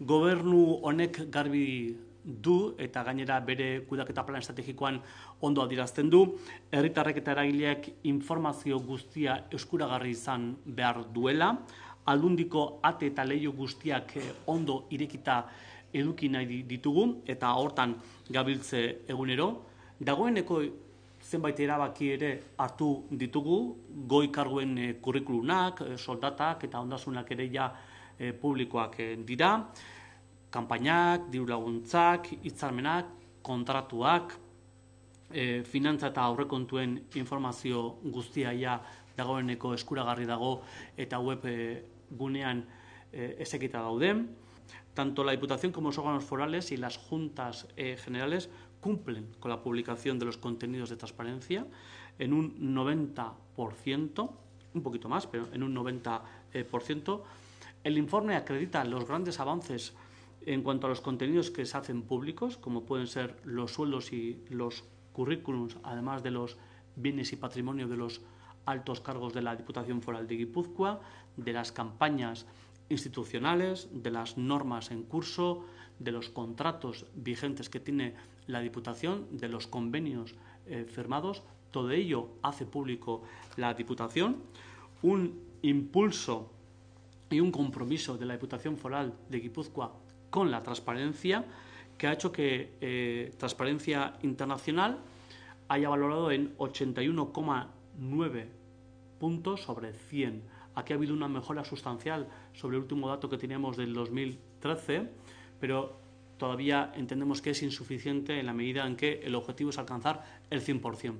gobernu honek garbi du eta gainera bere kudaketa plan estrategikoan ondo adirazten du, herritarrek eta eragileak informazio guztia eskuragarri izan behar duela, aldundiko ate eta leio guztiak ondo irekita eduki nahi ditugu eta hortan gabiltze egunero. Dagoeneko zenbait erabaki ere hartu ditugu, goi karguen kurrikulunak, eh, eh, soldatak eta ondasunak ere ja, Eh, ...público a que eh, dirá... Campañac dirulaguntzak, hitzarmenak, kontratuak, e, finantza eta aurrekontuen informazio guztia ja dagoeneko eskuragarri dago eta web gunean e, esekita Tanto la Diputación como los órganos forales y las juntas generales cumplen con la publicación de los contenidos de transparencia en un 90%, un poquito más, pero en un 90%. El informe acredita los grandes avances en cuanto a los contenidos que se hacen públicos, como pueden ser los sueldos y los currículums, además de los bienes y patrimonio de los altos cargos de la Diputación Foral de Guipúzcoa, de las campañas institucionales, de las normas en curso, de los contratos vigentes que tiene la Diputación, de los convenios eh, firmados. Todo ello hace público la Diputación. Un impulso y un compromiso de la Diputación Foral de Guipúzcoa con la transparencia que ha hecho que eh, Transparencia Internacional haya valorado en 81,9 puntos sobre 100. Aquí ha habido una mejora sustancial sobre el último dato que teníamos del 2013, pero todavía entendemos que es insuficiente en la medida en que el objetivo es alcanzar el 100%.